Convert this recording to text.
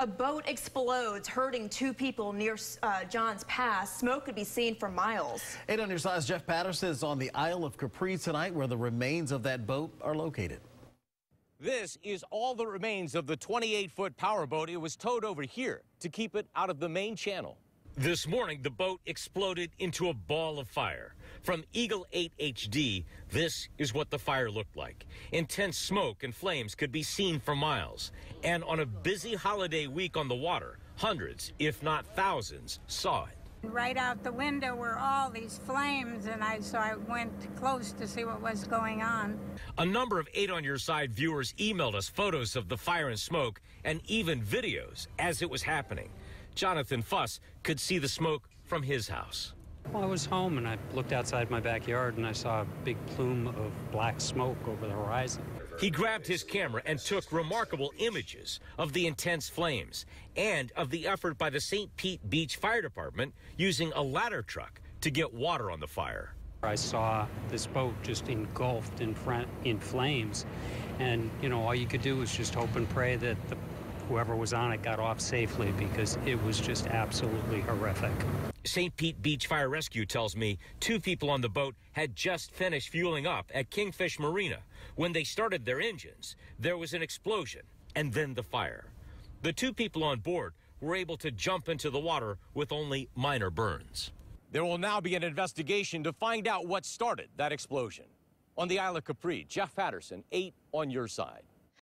A boat explodes, hurting two people near uh, John's Pass. Smoke could be seen for miles. 8 on your size, Jeff Patterson is on the Isle of Capri tonight where the remains of that boat are located. This is all the remains of the 28-foot powerboat. It was towed over here to keep it out of the main channel. This morning, the boat exploded into a ball of fire. From Eagle 8 HD, this is what the fire looked like. Intense smoke and flames could be seen for miles. And on a busy holiday week on the water, hundreds, if not thousands, saw it. Right out the window were all these flames, and I so I went close to see what was going on. A number of Eight on Your Side viewers emailed us photos of the fire and smoke, and even videos as it was happening. Jonathan Fuss could see the smoke from his house. Well, I was home and I looked outside my backyard and I saw a big plume of black smoke over the horizon. He grabbed his camera and took remarkable images of the intense flames and of the effort by the St. Pete Beach Fire Department using a ladder truck to get water on the fire. I saw this boat just engulfed in, front, in flames, and you know all you could do was just hope and pray that the whoever was on it got off safely because it was just absolutely horrific. St. Pete Beach Fire Rescue tells me two people on the boat had just finished fueling up at Kingfish Marina. When they started their engines, there was an explosion and then the fire. The two people on board were able to jump into the water with only minor burns. There will now be an investigation to find out what started that explosion. On the Isle of Capri, Jeff Patterson, 8 on your side.